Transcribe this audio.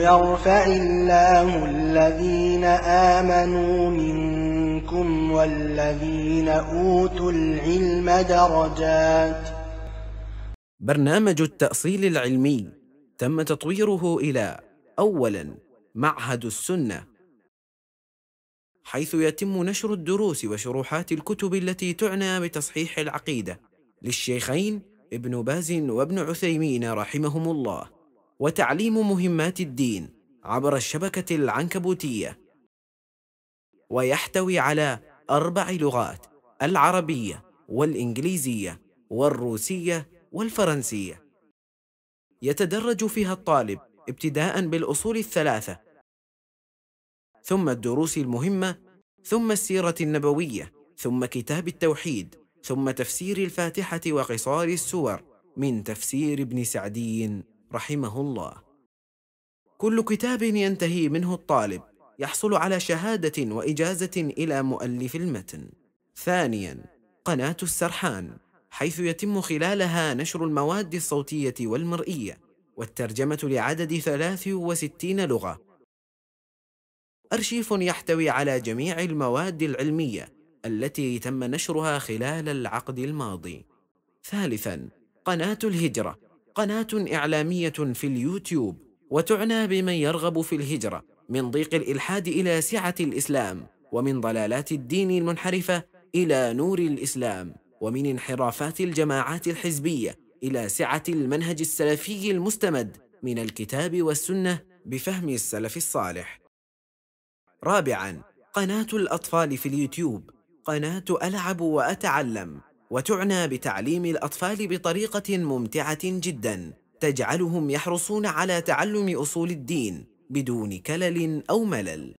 يَرْفَعِ اللَّهُ الَّذِينَ آمَنُوا مِنكُمْ وَالَّذِينَ أُوتُوا الْعِلْمَ دَرَجَاتٍ برنامج التأصيل العلمي تم تطويره إلى أولاً معهد السنة حيث يتم نشر الدروس وشروحات الكتب التي تعنى بتصحيح العقيدة للشيخين ابن باز وابن عثيمين رحمهم الله وتعليم مهمات الدين عبر الشبكة العنكبوتية ويحتوي على أربع لغات العربية والإنجليزية والروسية والفرنسية يتدرج فيها الطالب ابتداء بالأصول الثلاثة ثم الدروس المهمة ثم السيرة النبوية ثم كتاب التوحيد ثم تفسير الفاتحة وقصار السور من تفسير ابن سعدي رحمه الله كل كتاب ينتهي منه الطالب يحصل على شهاده واجازه الى مؤلف المتن ثانيا قناه السرحان حيث يتم خلالها نشر المواد الصوتيه والمرئيه والترجمه لعدد 63 لغه ارشيف يحتوي على جميع المواد العلميه التي تم نشرها خلال العقد الماضي ثالثا قناه الهجره قناة إعلامية في اليوتيوب وتعنى بمن يرغب في الهجرة من ضيق الإلحاد إلى سعة الإسلام ومن ضلالات الدين المنحرفة إلى نور الإسلام ومن انحرافات الجماعات الحزبية إلى سعة المنهج السلفي المستمد من الكتاب والسنة بفهم السلف الصالح رابعاً قناة الأطفال في اليوتيوب قناة ألعب وأتعلم وتعنى بتعليم الأطفال بطريقة ممتعة جدا تجعلهم يحرصون على تعلم أصول الدين بدون كلل أو ملل